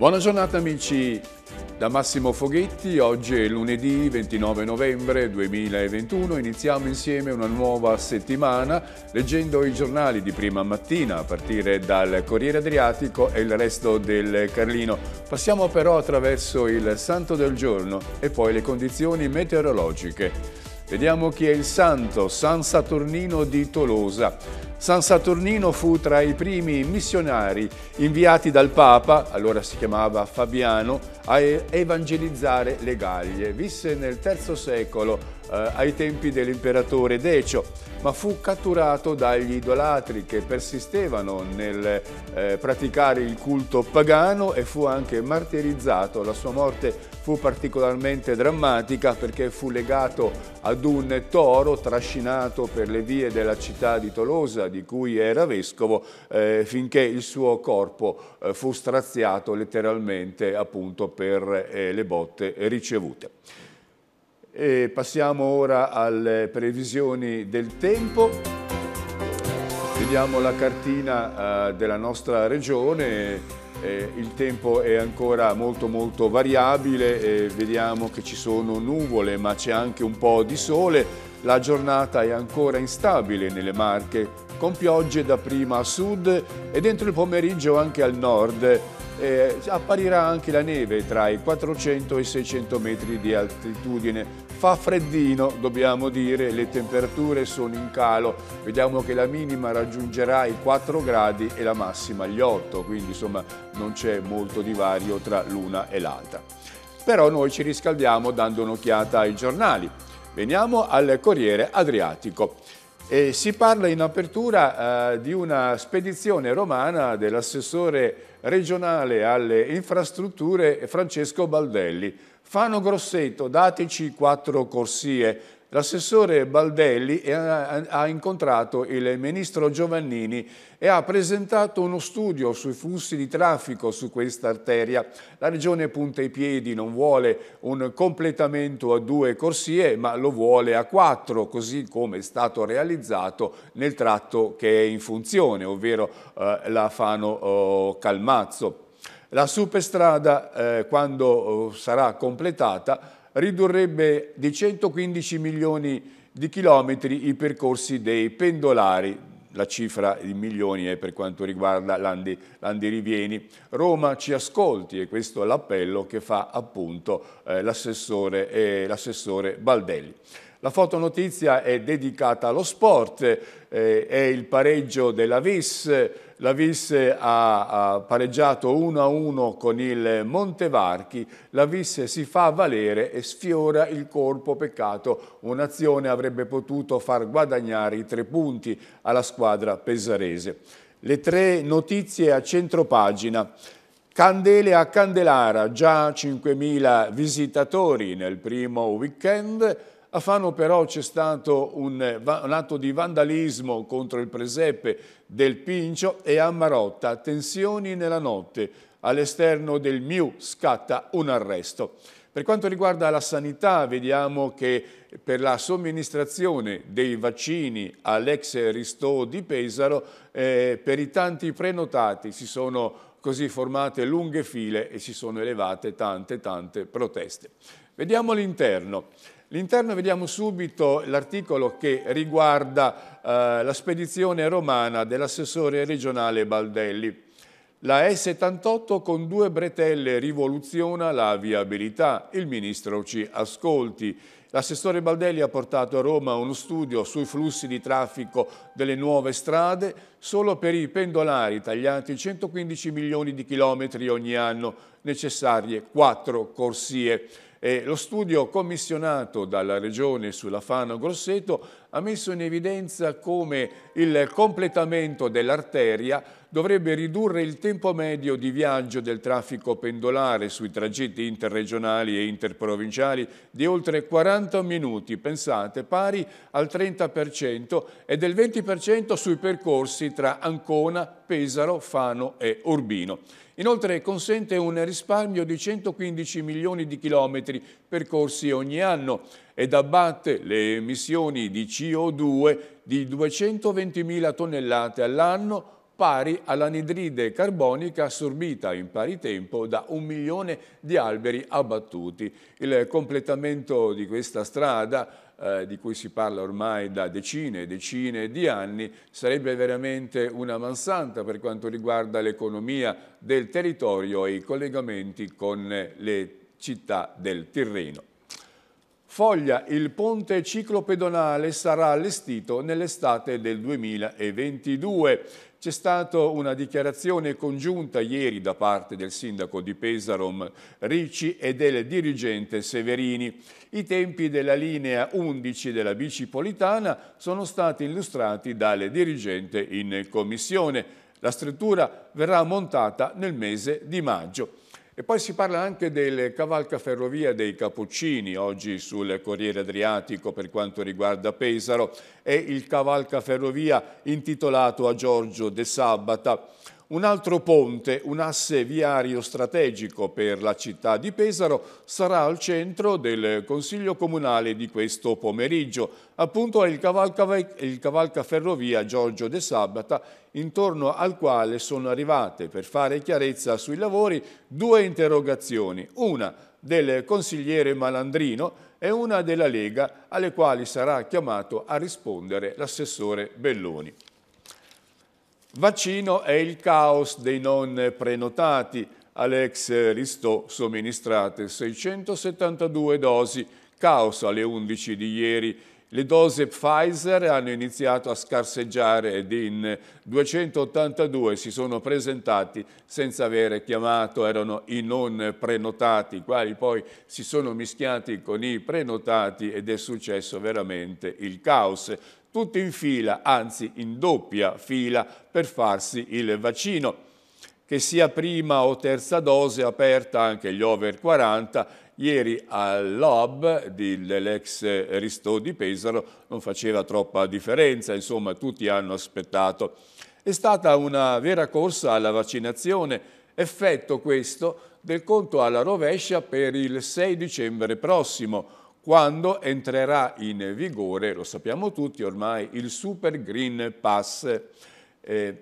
Buona giornata amici da Massimo Foghetti, oggi è lunedì 29 novembre 2021, iniziamo insieme una nuova settimana leggendo i giornali di prima mattina a partire dal Corriere Adriatico e il resto del Carlino. Passiamo però attraverso il Santo del giorno e poi le condizioni meteorologiche. Vediamo chi è il santo, San Saturnino di Tolosa. San Saturnino fu tra i primi missionari inviati dal Papa, allora si chiamava Fabiano, a evangelizzare le Gallie. Visse nel III secolo, eh, ai tempi dell'imperatore Decio, ma fu catturato dagli idolatri che persistevano nel eh, praticare il culto pagano e fu anche martirizzato. La sua morte fu particolarmente drammatica perché fu legato ad un toro trascinato per le vie della città di Tolosa di cui era vescovo eh, finché il suo corpo eh, fu straziato letteralmente appunto per eh, le botte ricevute. E passiamo ora alle previsioni del tempo. Vediamo la cartina eh, della nostra regione. Eh, il tempo è ancora molto molto variabile, eh, vediamo che ci sono nuvole ma c'è anche un po' di sole, la giornata è ancora instabile nelle Marche, con piogge dapprima a sud e dentro il pomeriggio anche al nord. Eh, apparirà anche la neve tra i 400 e i 600 metri di altitudine. Fa freddino, dobbiamo dire, le temperature sono in calo. Vediamo che la minima raggiungerà i 4 gradi e la massima gli 8, quindi insomma non c'è molto divario tra l'una e l'altra. Però noi ci riscaldiamo dando un'occhiata ai giornali. Veniamo al Corriere Adriatico. E si parla in apertura eh, di una spedizione romana dell'assessore regionale alle infrastrutture Francesco Baldelli. Fano Grosseto, dateci quattro corsie l'assessore Baldelli ha incontrato il ministro Giovannini e ha presentato uno studio sui flussi di traffico su questa arteria. La regione punta i piedi, non vuole un completamento a due corsie, ma lo vuole a quattro, così come è stato realizzato nel tratto che è in funzione, ovvero eh, la Fano-Calmazzo. Oh, la superstrada, eh, quando oh, sarà completata, ridurrebbe di 115 milioni di chilometri i percorsi dei pendolari. La cifra di milioni è per quanto riguarda l'Andirivieni. Roma ci ascolti e questo è l'appello che fa appunto eh, l'assessore eh, Baldelli. La fotonotizia è dedicata allo sport, eh, è il pareggio della VIS, la Visse ha pareggiato 1-1 a con il Montevarchi, la Visse si fa valere e sfiora il corpo peccato, un'azione avrebbe potuto far guadagnare i tre punti alla squadra pesarese. Le tre notizie a centropagina. Candele a Candelara, già 5.000 visitatori nel primo weekend, a Fano però c'è stato un, eh, un, atto di vandalismo contro il presepe del Pincio e a Marotta tensioni nella notte. All'esterno del MIU scatta un arresto. Per quanto riguarda la sanità, vediamo che per la somministrazione dei vaccini all'ex Ristò di Pesaro, eh, per i tanti prenotati si sono così formate lunghe file e si sono elevate tante tante proteste. Vediamo l'interno. L'interno vediamo subito l'articolo che riguarda eh, la spedizione romana dell'assessore regionale Baldelli. La E78 con due bretelle rivoluziona la viabilità. Il ministro ci ascolti. L'assessore Baldelli ha portato a Roma uno studio sui flussi di traffico delle nuove strade solo per i pendolari tagliati 115 milioni di chilometri ogni anno, necessarie quattro corsie. Eh, lo studio commissionato dalla Regione sulla Fano Grosseto ha messo in evidenza come il completamento dell'arteria dovrebbe ridurre il tempo medio di viaggio del traffico pendolare sui tragitti interregionali e interprovinciali di oltre 40 minuti, pensate, pari al 30% e del 20% sui percorsi tra Ancona, Pesaro, Fano e Urbino. Inoltre consente un risparmio di 115 milioni di chilometri percorsi ogni anno ed abbatte le emissioni di CO2 di 220.000 tonnellate all'anno pari all'anidride carbonica assorbita in pari tempo da un milione di alberi abbattuti. Il completamento di questa strada, eh, di cui si parla ormai da decine e decine di anni, sarebbe veramente una mansanta per quanto riguarda l'economia del territorio e i collegamenti con le città del Tirreno. Foglia, il ponte ciclopedonale sarà allestito nell'estate del 2022. C'è stata una dichiarazione congiunta ieri da parte del sindaco di Pesarom Ricci e del dirigente Severini. I tempi della linea 11 della bicipolitana sono stati illustrati dal dirigente in commissione. La struttura verrà montata nel mese di maggio. E poi si parla anche del cavalcaferrovia dei Cappuccini, oggi sul Corriere Adriatico per quanto riguarda Pesaro, e il cavalcaferrovia intitolato a Giorgio De Sabata. Un altro ponte, un asse viario strategico per la città di Pesaro, sarà al centro del Consiglio Comunale di questo pomeriggio, appunto il, il cavalcaferrovia Giorgio De Sabata, intorno al quale sono arrivate, per fare chiarezza sui lavori, due interrogazioni. Una del consigliere Malandrino e una della Lega, alle quali sarà chiamato a rispondere l'assessore Belloni. Vaccino è il caos dei non prenotati. Alex Ristò somministrate 672 dosi, caos alle 11 di ieri. Le dose Pfizer hanno iniziato a scarseggiare ed in 282 si sono presentati senza avere chiamato, erano i non prenotati, i quali poi si sono mischiati con i prenotati ed è successo veramente il caos tutti in fila, anzi in doppia fila, per farsi il vaccino. Che sia prima o terza dose aperta anche gli over 40, ieri all'Hub dell'ex Ristò di Pesaro non faceva troppa differenza, insomma tutti hanno aspettato. È stata una vera corsa alla vaccinazione, effetto questo del conto alla rovescia per il 6 dicembre prossimo, quando entrerà in vigore, lo sappiamo tutti ormai, il Super Green Pass. Eh,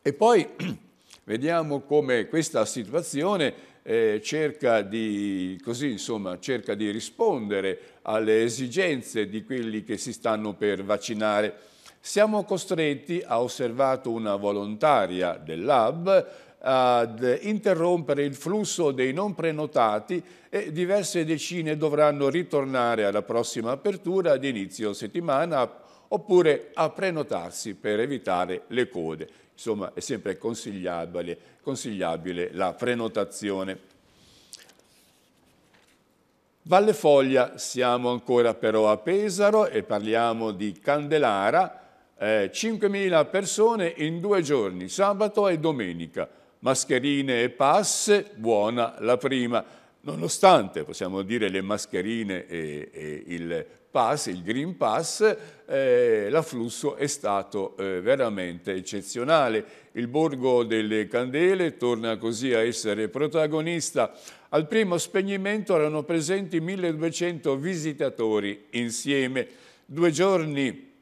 e poi vediamo come questa situazione eh, cerca, di, così, insomma, cerca di rispondere alle esigenze di quelli che si stanno per vaccinare. Siamo costretti, ha osservato una volontaria del Lab, ad interrompere il flusso dei non prenotati e diverse decine dovranno ritornare alla prossima apertura ad inizio settimana oppure a prenotarsi per evitare le code. Insomma, è sempre consigliabile, consigliabile la prenotazione. Valle Foglia, siamo ancora però a Pesaro e parliamo di Candelara, eh, 5.000 persone in due giorni, sabato e domenica mascherine e pass, buona la prima. Nonostante, possiamo dire, le mascherine e, e il pass, il Green Pass, eh, l'afflusso è stato eh, veramente eccezionale. Il Borgo delle Candele torna così a essere protagonista. Al primo spegnimento erano presenti 1200 visitatori insieme. Due giorni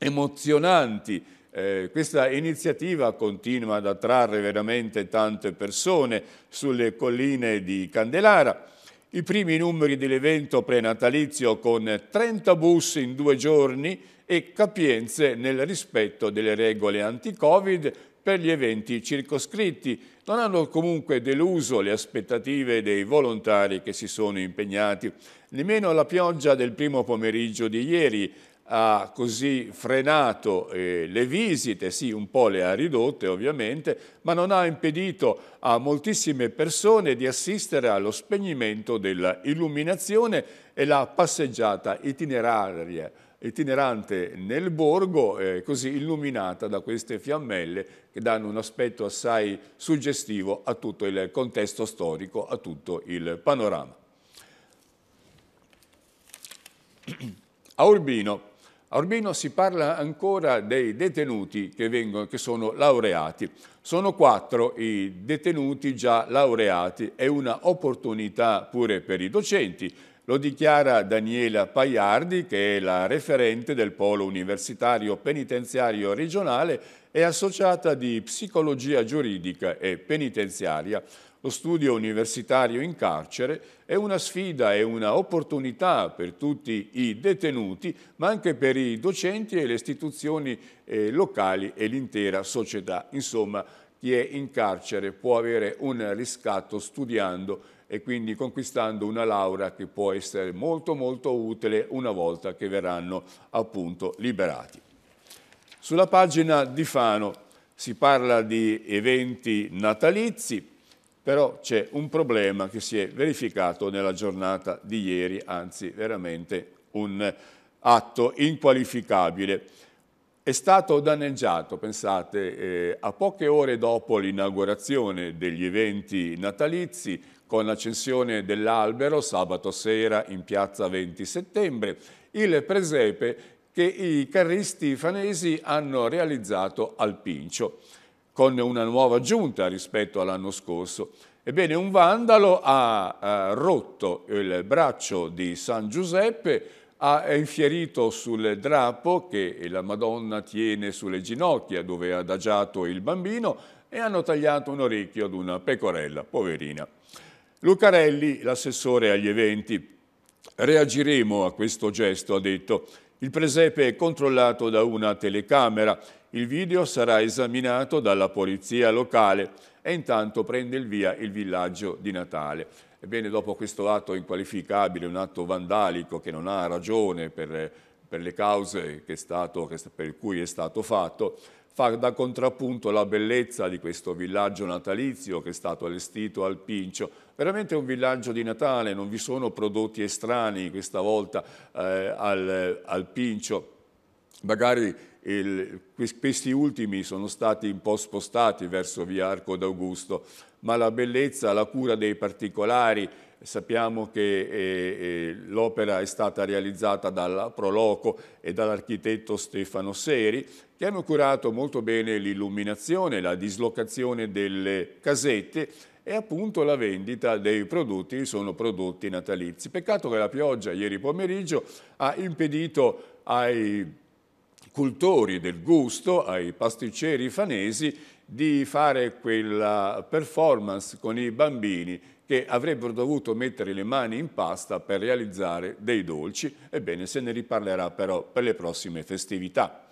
emozionanti, eh, questa iniziativa continua ad attrarre veramente tante persone sulle colline di Candelara. I primi numeri dell'evento prenatalizio con 30 bus in due giorni e capienze nel rispetto delle regole anti-Covid per gli eventi circoscritti. Non hanno comunque deluso le aspettative dei volontari che si sono impegnati. Nemmeno la pioggia del primo pomeriggio di ieri ha così frenato eh, le visite, sì un po' le ha ridotte ovviamente, ma non ha impedito a moltissime persone di assistere allo spegnimento dell'illuminazione e la passeggiata itineraria itinerante nel borgo, eh, così illuminata da queste fiammelle che danno un aspetto assai suggestivo a tutto il contesto storico, a tutto il panorama. A Urbino a Urbino si parla ancora dei detenuti che, vengono, che sono laureati. Sono quattro i detenuti già laureati, è un'opportunità pure per i docenti. Lo dichiara Daniela Paiardi, che è la referente del Polo Universitario Penitenziario Regionale e associata di Psicologia Giuridica e Penitenziaria. Lo studio universitario in carcere è una sfida e un'opportunità per tutti i detenuti, ma anche per i docenti e le istituzioni eh, locali e l'intera società. Insomma, chi è in carcere può avere un riscatto studiando e quindi conquistando una laurea che può essere molto molto utile una volta che verranno appunto liberati. Sulla pagina di Fano si parla di eventi natalizi, però c'è un problema che si è verificato nella giornata di ieri, anzi veramente un atto inqualificabile. È stato danneggiato, pensate, eh, a poche ore dopo l'inaugurazione degli eventi natalizi, con l'accensione dell'albero sabato sera in piazza 20 settembre, il presepe che i carristi fanesi hanno realizzato al Pincio con una nuova giunta rispetto all'anno scorso. Ebbene, un vandalo ha eh, rotto il braccio di San Giuseppe, ha infierito sul drappo che la Madonna tiene sulle ginocchia dove è adagiato il bambino e hanno tagliato un orecchio ad una pecorella, poverina. Lucarelli, l'assessore agli eventi, reagiremo a questo gesto, ha detto. Il presepe è controllato da una telecamera il video sarà esaminato dalla polizia locale e intanto prende il via il villaggio di Natale. Ebbene, dopo questo atto inqualificabile, un atto vandalico che non ha ragione per, per le cause stato, per cui è stato fatto, fa da contrappunto la bellezza di questo villaggio natalizio che è stato allestito al Pincio. Veramente un villaggio di Natale, non vi sono prodotti estranei questa volta eh, al, al Pincio magari il, questi ultimi sono stati un po' spostati verso via Arco d'Augusto, ma la bellezza, la cura dei particolari, sappiamo che eh, eh, l'opera è stata realizzata dalla Proloco e dall'architetto Stefano Seri, che hanno curato molto bene l'illuminazione, la dislocazione delle casette e appunto la vendita dei prodotti sono prodotti natalizi. Peccato che la pioggia ieri pomeriggio ha impedito ai cultori del gusto, ai pasticceri fanesi, di fare quella performance con i bambini che avrebbero dovuto mettere le mani in pasta per realizzare dei dolci. Ebbene, se ne riparlerà però per le prossime festività.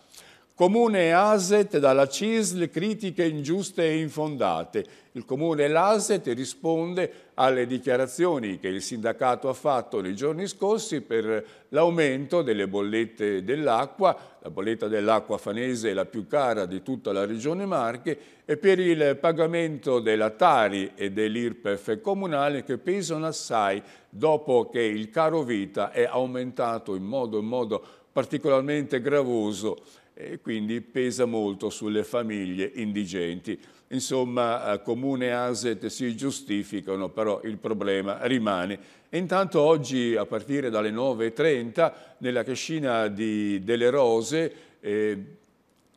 Comune e ASET dalla CISL critiche ingiuste e infondate. Il Comune e l'ASET risponde alle dichiarazioni che il sindacato ha fatto nei giorni scorsi per l'aumento delle bollette dell'acqua, la bolletta dell'acqua fanese è la più cara di tutta la regione Marche, e per il pagamento della Tari e dell'IRPEF comunale che pesano assai dopo che il caro vita è aumentato in modo, in modo particolarmente gravoso e quindi pesa molto sulle famiglie indigenti. Insomma, eh, comune ASET si giustificano, però il problema rimane. E intanto oggi, a partire dalle 9.30, nella cascina di, delle Rose, eh,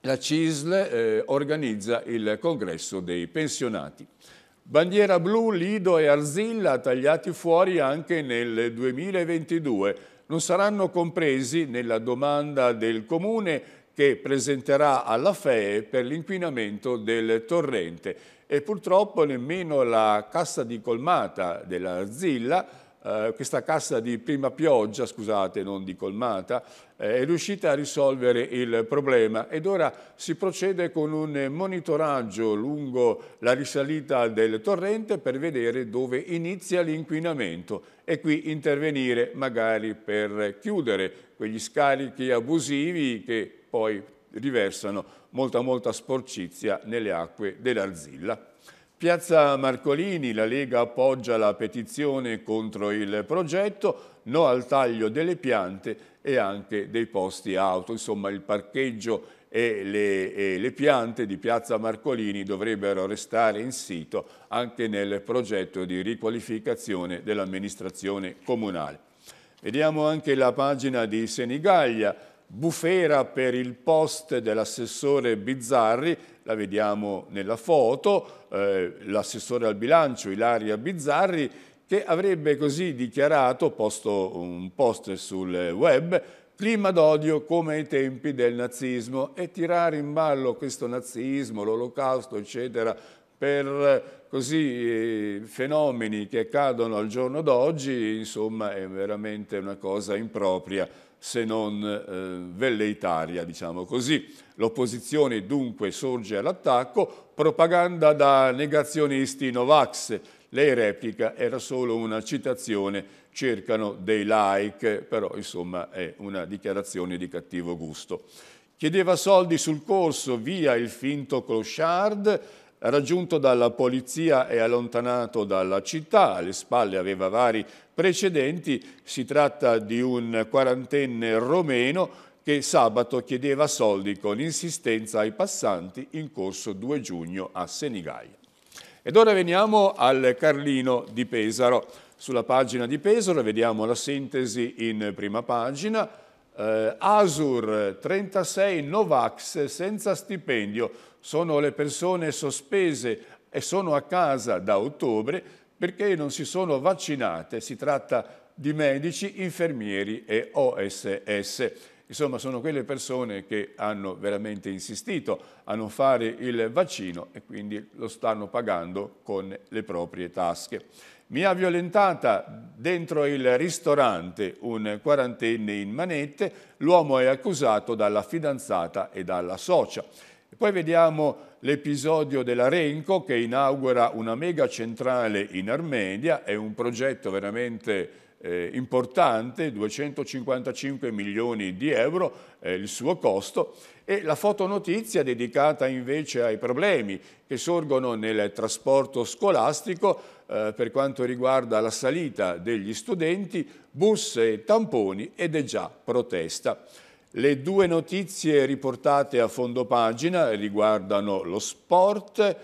la CISL eh, organizza il congresso dei pensionati. Bandiera blu, Lido e Arzilla tagliati fuori anche nel 2022. Non saranno compresi nella domanda del Comune che presenterà alla FEE per l'inquinamento del torrente e purtroppo nemmeno la cassa di colmata della Zilla eh, questa cassa di prima pioggia, scusate, non di colmata, eh, è riuscita a risolvere il problema ed ora si procede con un monitoraggio lungo la risalita del torrente per vedere dove inizia l'inquinamento e qui intervenire magari per chiudere quegli scarichi abusivi che poi riversano molta molta sporcizia nelle acque dell'Arzilla. Piazza Marcolini, la Lega appoggia la petizione contro il progetto, no al taglio delle piante e anche dei posti auto. Insomma il parcheggio e le, e le piante di Piazza Marcolini dovrebbero restare in sito anche nel progetto di riqualificazione dell'amministrazione comunale. Vediamo anche la pagina di Senigallia bufera per il post dell'assessore Bizzarri, la vediamo nella foto, eh, l'assessore al bilancio Ilaria Bizzarri che avrebbe così dichiarato, posto un post sul web, clima d'odio come ai tempi del nazismo e tirare in ballo questo nazismo, l'olocausto eccetera per così eh, fenomeni che accadono al giorno d'oggi, insomma, è veramente una cosa impropria se non eh, velleitaria, diciamo così. L'opposizione dunque sorge all'attacco, propaganda da negazionisti Novax. Lei replica, era solo una citazione, cercano dei like, però insomma è una dichiarazione di cattivo gusto. Chiedeva soldi sul corso, via il finto clochard, Raggiunto dalla polizia e allontanato dalla città, alle spalle aveva vari precedenti, si tratta di un quarantenne romeno che sabato chiedeva soldi con insistenza ai passanti in corso 2 giugno a Senigaia. Ed ora veniamo al Carlino di Pesaro. Sulla pagina di Pesaro vediamo la sintesi in prima pagina, eh, Asur 36 Novax senza stipendio, sono le persone sospese e sono a casa da ottobre perché non si sono vaccinate, si tratta di medici, infermieri e OSS. Insomma, sono quelle persone che hanno veramente insistito a non fare il vaccino e quindi lo stanno pagando con le proprie tasche. Mi ha violentata dentro il ristorante un quarantenne in manette, l'uomo è accusato dalla fidanzata e dalla socia. E poi vediamo l'episodio della dell'Arenco che inaugura una mega centrale in Armenia, è un progetto veramente eh, importante, 255 milioni di euro eh, il suo costo, e la fotonotizia dedicata invece ai problemi che sorgono nel trasporto scolastico eh, per quanto riguarda la salita degli studenti, bus e tamponi ed è già protesta. Le due notizie riportate a fondo pagina riguardano lo sport,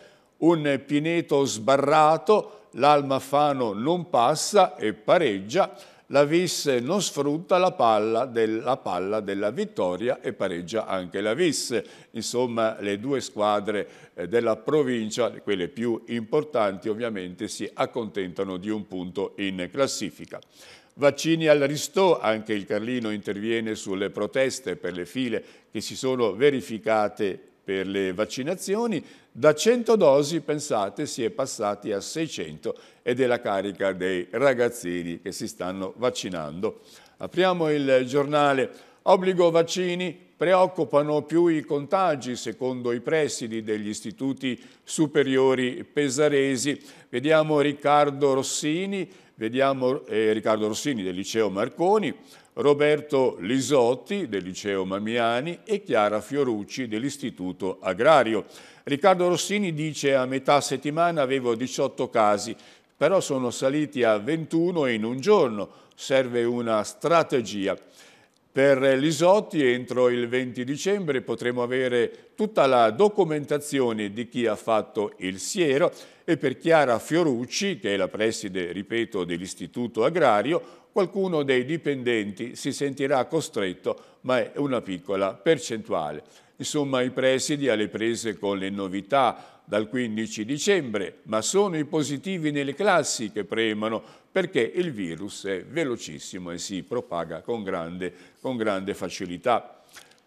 un Pineto sbarrato, l'Almafano non passa e pareggia, la Vis non sfrutta la palla, della palla della vittoria e pareggia anche la Vis. Insomma, le due squadre eh, della provincia, quelle più importanti ovviamente, si accontentano di un punto in classifica. Vaccini al ristò, anche il Carlino interviene sulle proteste per le file che si sono verificate per le vaccinazioni. Da 100 dosi, pensate, si è passati a 600 ed è la carica dei ragazzini che si stanno vaccinando. Apriamo il giornale Obbligo vaccini preoccupano più i contagi secondo i presidi degli istituti superiori pesaresi. Vediamo Riccardo Rossini, vediamo eh, Riccardo Rossini del liceo Marconi, Roberto Lisotti del liceo Mamiani e Chiara Fiorucci dell'istituto agrario. Riccardo Rossini dice a metà settimana avevo 18 casi, però sono saliti a 21 in un giorno, serve una strategia. Per l'Isotti entro il 20 dicembre potremo avere tutta la documentazione di chi ha fatto il siero e per Chiara Fiorucci, che è la preside, ripeto, dell'Istituto Agrario, qualcuno dei dipendenti si sentirà costretto, ma è una piccola percentuale. Insomma, i presidi alle prese con le novità dal 15 dicembre, ma sono i positivi nelle classi che premano perché il virus è velocissimo e si propaga con grande, con grande facilità.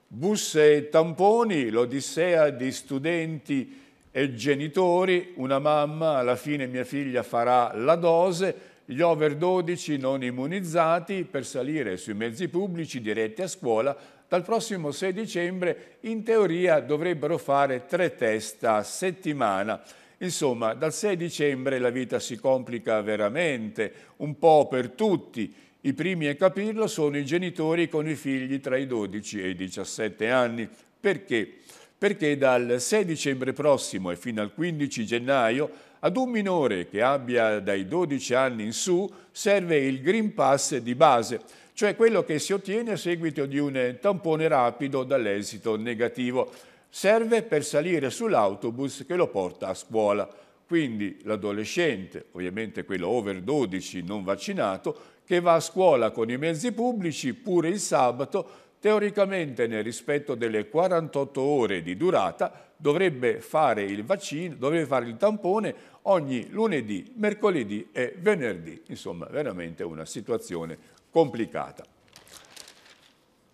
Busse e tamponi, l'odissea di studenti e genitori, una mamma, alla fine mia figlia farà la dose, gli over 12 non immunizzati per salire sui mezzi pubblici diretti a scuola dal prossimo 6 dicembre in teoria dovrebbero fare tre test a settimana Insomma, dal 6 dicembre la vita si complica veramente, un po' per tutti. I primi a capirlo sono i genitori con i figli tra i 12 e i 17 anni. Perché? Perché dal 6 dicembre prossimo e fino al 15 gennaio ad un minore che abbia dai 12 anni in su serve il Green Pass di base, cioè quello che si ottiene a seguito di un tampone rapido dall'esito negativo serve per salire sull'autobus che lo porta a scuola. Quindi l'adolescente, ovviamente quello over 12 non vaccinato, che va a scuola con i mezzi pubblici pure il sabato, teoricamente nel rispetto delle 48 ore di durata, dovrebbe fare il vaccino, dovrebbe fare il tampone ogni lunedì, mercoledì e venerdì. Insomma, veramente una situazione complicata.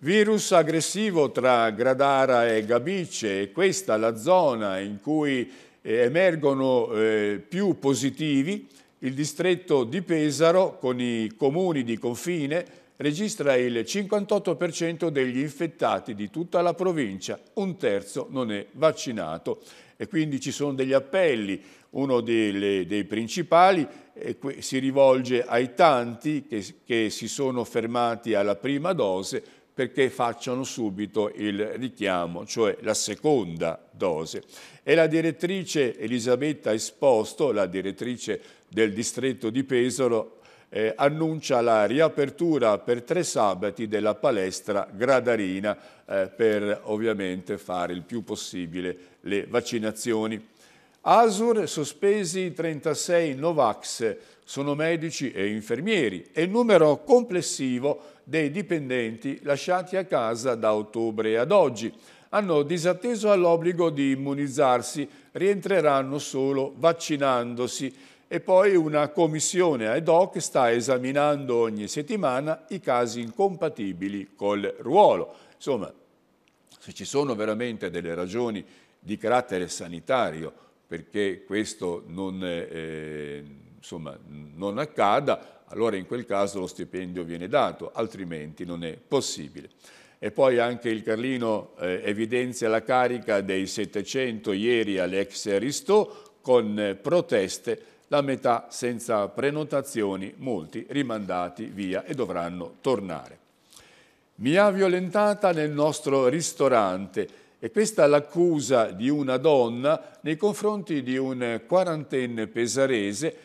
Virus aggressivo tra Gradara e Gabice, questa è la zona in cui eh, emergono eh, più positivi. Il distretto di Pesaro, con i comuni di confine, registra il 58% degli infettati di tutta la provincia, un terzo non è vaccinato. E quindi ci sono degli appelli, uno dei, dei principali si rivolge ai tanti che, che si sono fermati alla prima dose perché facciano subito il richiamo, cioè la seconda dose. E la direttrice Elisabetta Esposto, la direttrice del distretto di Pesaro, eh, annuncia la riapertura per tre sabati della palestra Gradarina eh, per ovviamente fare il più possibile le vaccinazioni. Asur sospesi 36 Novax, sono medici e infermieri e il numero complessivo dei dipendenti lasciati a casa da ottobre ad oggi. Hanno disatteso all'obbligo di immunizzarsi, rientreranno solo vaccinandosi e poi una commissione ad hoc sta esaminando ogni settimana i casi incompatibili col ruolo. Insomma, se ci sono veramente delle ragioni di carattere sanitario perché questo non... Eh, insomma, non accada, allora in quel caso lo stipendio viene dato, altrimenti non è possibile. E poi anche il Carlino eh, evidenzia la carica dei 700 ieri all'ex Aristò con eh, proteste, la metà senza prenotazioni, molti rimandati via e dovranno tornare. Mi ha violentata nel nostro ristorante e questa è l'accusa di una donna nei confronti di un quarantenne pesarese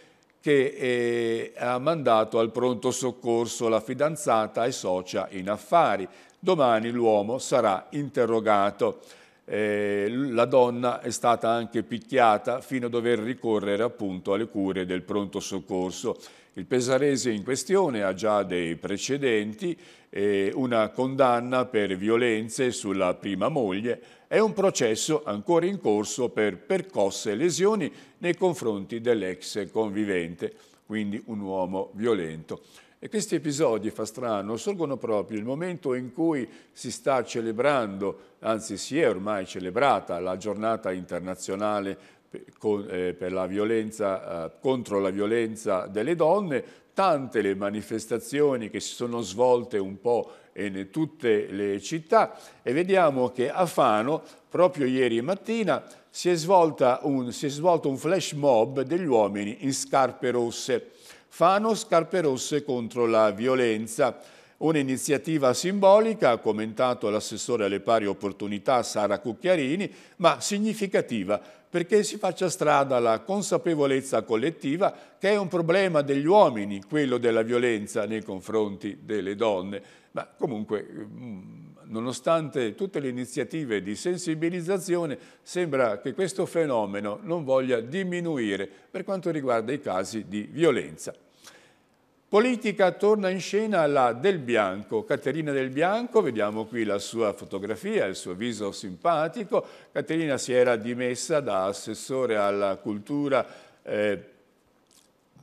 che eh, ha mandato al pronto soccorso la fidanzata e socia in affari. Domani l'uomo sarà interrogato. Eh, la donna è stata anche picchiata fino a dover ricorrere appunto alle cure del pronto soccorso. Il pesarese in questione ha già dei precedenti, eh, una condanna per violenze sulla prima moglie e un processo ancora in corso per percosse lesioni nei confronti dell'ex convivente, quindi un uomo violento. E questi episodi, fa strano, sorgono proprio il momento in cui si sta celebrando, anzi si è ormai celebrata, la giornata internazionale eh, per la violenza, eh, contro la violenza delle donne, tante le manifestazioni che si sono svolte un po' in tutte le città e vediamo che a Fano, proprio ieri mattina, si è, un, si è svolto un flash mob degli uomini in scarpe rosse. Fano scarpe rosse contro la violenza. Un'iniziativa simbolica, ha commentato l'assessore alle pari opportunità Sara Cucchiarini, ma significativa perché si faccia strada la consapevolezza collettiva che è un problema degli uomini, quello della violenza nei confronti delle donne. Ma comunque, mm, nonostante tutte le iniziative di sensibilizzazione, sembra che questo fenomeno non voglia diminuire per quanto riguarda i casi di violenza. Politica torna in scena la Del Bianco, Caterina Del Bianco, vediamo qui la sua fotografia, il suo viso simpatico. Caterina si era dimessa da assessore alla cultura eh,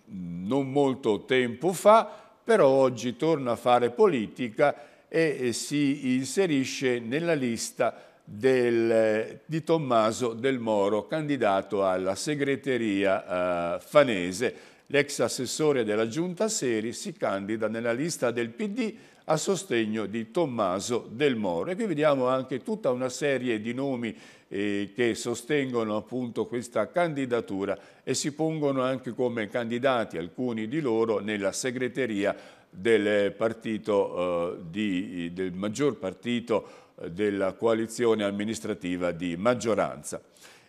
non molto tempo fa, però oggi torna a fare politica e, si inserisce nella lista del, eh, di Tommaso Del Moro, candidato alla segreteria eh, fanese l'ex assessore della giunta Seri si candida nella lista del PD a sostegno di Tommaso Del Moro. E qui vediamo anche tutta una serie di nomi eh, che sostengono appunto questa candidatura e si pongono anche come candidati, alcuni di loro, nella segreteria del, partito, eh, di, del maggior partito eh, della coalizione amministrativa di maggioranza.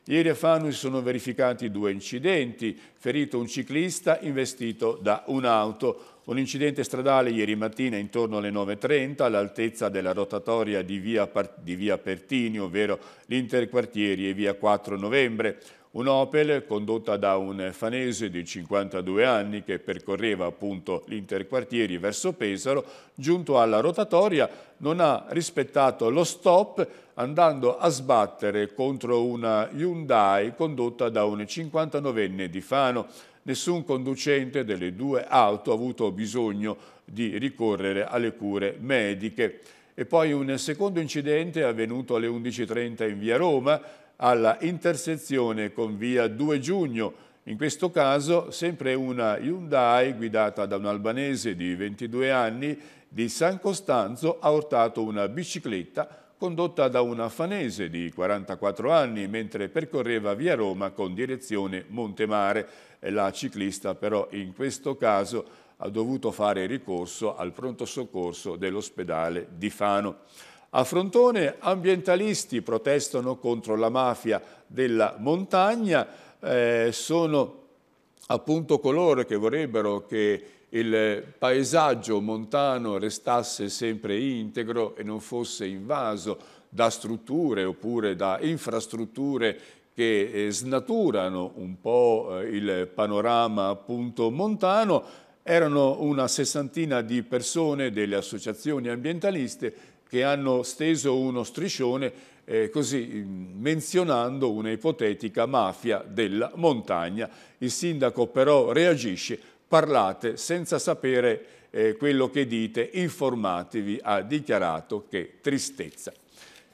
Ieri a Fano si sono verificati due incidenti, ferito un ciclista investito da un'auto. Un incidente stradale ieri mattina intorno alle 9.30 all'altezza della rotatoria di via, di via Pertini, ovvero l'interquartieri e via 4 novembre. Un'Opel condotta da un fanese di 52 anni che percorreva appunto l'interquartieri verso Pesaro, giunto alla rotatoria non ha rispettato lo stop andando a sbattere contro una Hyundai condotta da un 59enne di Fano. Nessun conducente delle due auto ha avuto bisogno di ricorrere alle cure mediche. E poi un secondo incidente è avvenuto alle 11.30 in via Roma, alla intersezione con via 2 giugno, in questo caso sempre una Hyundai guidata da un albanese di 22 anni di San Costanzo ha urtato una bicicletta condotta da una fanese di 44 anni mentre percorreva via Roma con direzione Montemare. La ciclista però in questo caso ha dovuto fare ricorso al pronto soccorso dell'ospedale di Fano. A Frontone ambientalisti protestano contro la mafia della montagna, eh, sono appunto coloro che vorrebbero che il paesaggio montano restasse sempre integro e non fosse invaso da strutture oppure da infrastrutture che eh, snaturano un po' eh, il panorama appunto montano. Erano una sessantina di persone delle associazioni ambientaliste che hanno steso uno striscione eh, così mm, menzionando una ipotetica mafia della montagna. Il sindaco però reagisce, parlate senza sapere eh, quello che dite, informatevi, ha dichiarato che tristezza.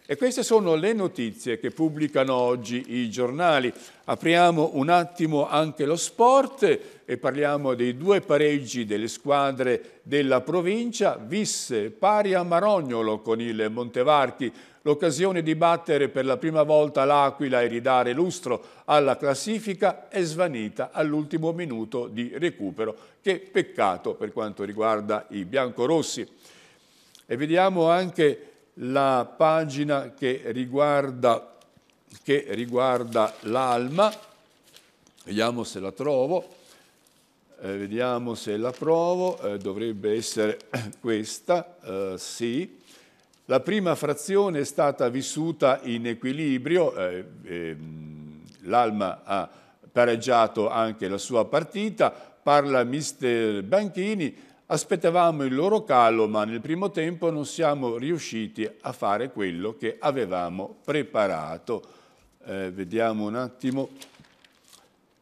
E queste sono le notizie che pubblicano oggi i giornali. Apriamo un attimo anche lo sport e parliamo dei due pareggi delle squadre della provincia. Visse pari a Marognolo con il Montevarchi, l'occasione di battere per la prima volta l'Aquila e ridare lustro alla classifica è svanita all'ultimo minuto di recupero. Che peccato per quanto riguarda i biancorossi. E vediamo anche la pagina che riguarda, che riguarda l'alma, vediamo se la trovo, eh, vediamo se la provo, eh, dovrebbe essere questa, eh, sì. La prima frazione è stata vissuta in equilibrio, eh, ehm, l'alma ha pareggiato anche la sua partita, parla mister Banchini, Aspettavamo il loro calo, ma nel primo tempo non siamo riusciti a fare quello che avevamo preparato. Eh, vediamo un attimo.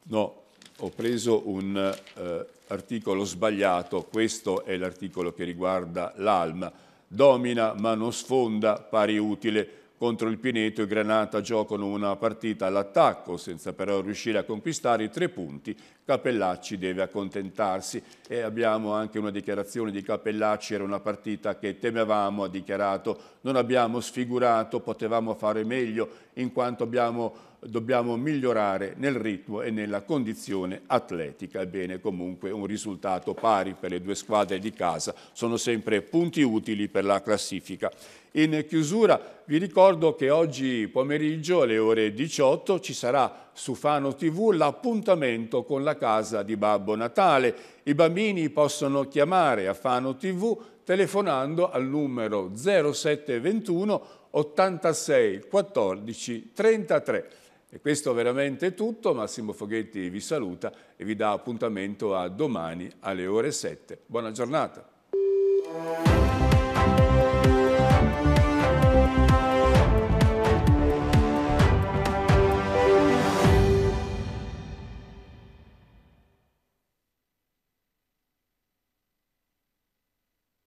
No, ho preso un eh, articolo sbagliato, questo è l'articolo che riguarda l'alma. Domina ma non sfonda, pari utile contro il Pineto e Granata giocano una partita all'attacco senza però riuscire a conquistare i tre punti. Capellacci deve accontentarsi e abbiamo anche una dichiarazione di Capellacci, era una partita che temevamo, ha dichiarato, non abbiamo sfigurato, potevamo fare meglio in quanto abbiamo dobbiamo migliorare nel ritmo e nella condizione atletica. Ebbene, comunque un risultato pari per le due squadre di casa sono sempre punti utili per la classifica. In chiusura vi ricordo che oggi pomeriggio alle ore 18 ci sarà su Fano TV l'appuntamento con la casa di Babbo Natale. I bambini possono chiamare a Fano TV telefonando al numero 0721 86 14 33. E questo veramente è tutto, Massimo Foghetti vi saluta e vi dà appuntamento a domani alle ore 7. Buona giornata.